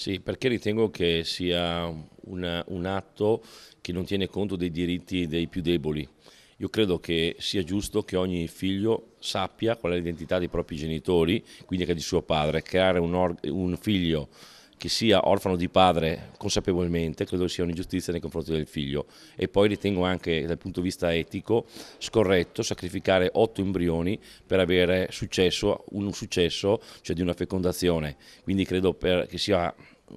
Sì, perché ritengo che sia una, un atto che non tiene conto dei diritti dei più deboli. Io credo che sia giusto che ogni figlio sappia qual è l'identità dei propri genitori, quindi anche di suo padre. Creare un, un figlio che sia orfano di padre consapevolmente, credo sia un'ingiustizia nei confronti del figlio e poi ritengo anche dal punto di vista etico scorretto sacrificare otto embrioni per avere successo, un successo cioè di una fecondazione, quindi credo per, che sia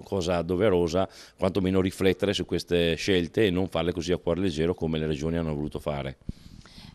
cosa doverosa quantomeno riflettere su queste scelte e non farle così a cuore leggero come le regioni hanno voluto fare.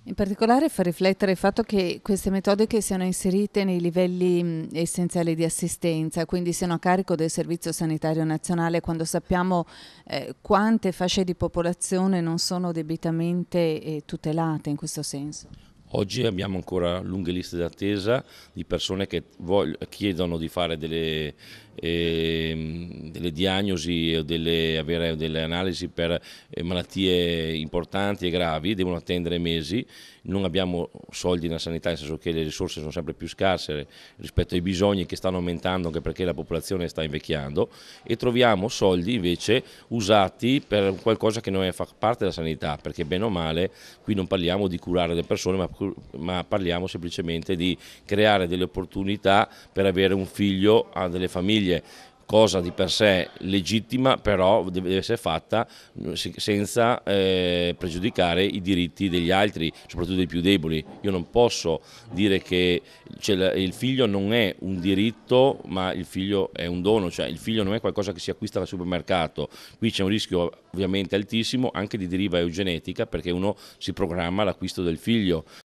In particolare fa riflettere il fatto che queste metodiche siano inserite nei livelli mm, essenziali di assistenza, quindi siano a carico del Servizio Sanitario Nazionale, quando sappiamo eh, quante fasce di popolazione non sono debitamente eh, tutelate in questo senso. Oggi abbiamo ancora lunghe liste d'attesa di persone che voglio, chiedono di fare delle, eh, delle diagnosi o delle, avere delle analisi per eh, malattie importanti e gravi, devono attendere mesi, non abbiamo soldi nella sanità, nel senso che le risorse sono sempre più scarse rispetto ai bisogni che stanno aumentando anche perché la popolazione sta invecchiando e troviamo soldi invece usati per qualcosa che non è, fa parte della sanità, perché bene o male qui non parliamo di curare le persone ma ma parliamo semplicemente di creare delle opportunità per avere un figlio a delle famiglie cosa di per sé legittima, però deve essere fatta mm, senza eh, pregiudicare i diritti degli altri, soprattutto dei più deboli. Io non posso dire che cioè, il figlio non è un diritto, ma il figlio è un dono, cioè il figlio non è qualcosa che si acquista al supermercato. Qui c'è un rischio ovviamente altissimo anche di deriva eugenetica perché uno si programma l'acquisto del figlio